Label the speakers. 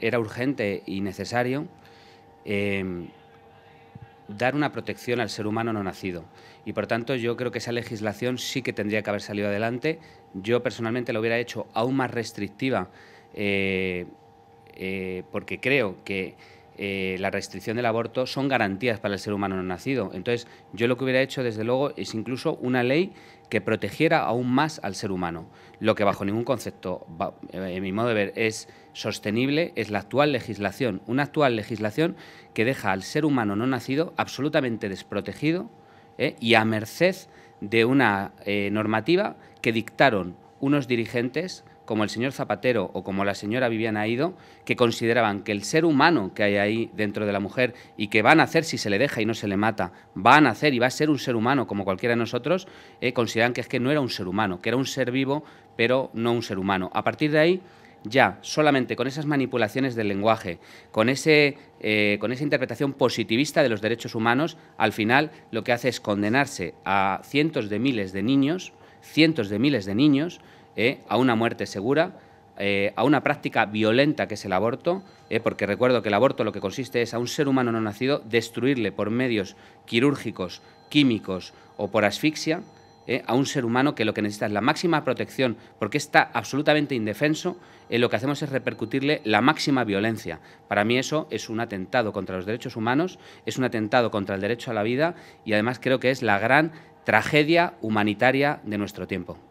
Speaker 1: Era urgente y necesario em, dar una protección al ser humano no nacido. Y por tanto yo creo que esa legislación sí que tendría que haber salido adelante. Yo personalmente lo hubiera hecho aún más restrictiva eh, eh, porque creo que eh, la restricción del aborto son garantías para el ser humano no nacido. Entonces, yo lo que hubiera hecho, desde luego, es incluso una ley que protegiera aún más al ser humano. Lo que bajo ningún concepto, eh, en mi modo de ver, es sostenible es la actual legislación, una actual legislación que deja al ser humano no nacido absolutamente desprotegido eh, y a merced de una normativa que dictaron unos dirigentes como el señor Zapatero o como la señora Viviana Aido, que consideraban que el ser humano que hay ahí dentro de la mujer y que van a hacer si se le deja y no se le mata, van a hacer y va a ser un ser humano como cualquiera de nosotros, eh, consideran que es que no era un ser humano, que era un ser vivo, pero no un ser humano. A partir de ahí, ya solamente con esas manipulaciones del lenguaje, con, ese, eh, con esa interpretación positivista de los derechos humanos, al final lo que hace es condenarse a cientos de miles de niños, cientos de miles de niños, eh, a una muerte segura, eh, a una práctica violenta que es el aborto, eh, porque recuerdo que el aborto lo que consiste es a un ser humano no nacido destruirle por medios quirúrgicos, químicos o por asfixia a un ser humano que lo que necesita es la máxima protección porque está absolutamente indefenso, lo que hacemos es repercutirle la máxima violencia. Para mí eso es un atentado contra los derechos humanos, es un atentado contra el derecho a la vida y además creo que es la gran tragedia humanitaria de nuestro tiempo.